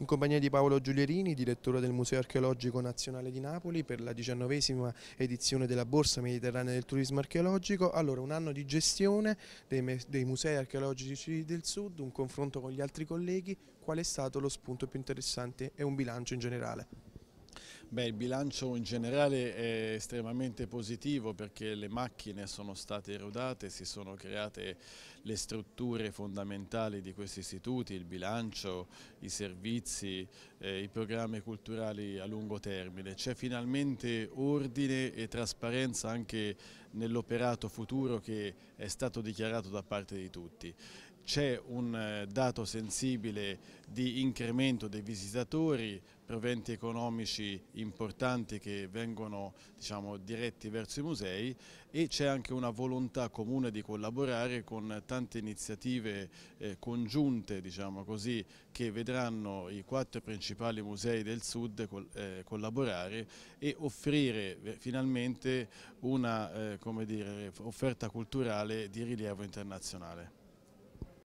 in compagnia di Paolo Giulierini, direttore del Museo Archeologico Nazionale di Napoli per la diciannovesima edizione della Borsa Mediterranea del Turismo Archeologico. Allora, un anno di gestione dei, dei musei archeologici del Sud, un confronto con gli altri colleghi, qual è stato lo spunto più interessante e un bilancio in generale? Beh, il bilancio in generale è estremamente positivo perché le macchine sono state erodate, si sono create le strutture fondamentali di questi istituti, il bilancio, i servizi, eh, i programmi culturali a lungo termine. C'è finalmente ordine e trasparenza anche nell'operato futuro che è stato dichiarato da parte di tutti c'è un eh, dato sensibile di incremento dei visitatori, proventi economici importanti che vengono diciamo, diretti verso i musei e c'è anche una volontà comune di collaborare con tante iniziative eh, congiunte diciamo così, che vedranno i quattro principali musei del sud col, eh, collaborare e offrire eh, finalmente una eh, dire, offerta culturale di rilievo internazionale.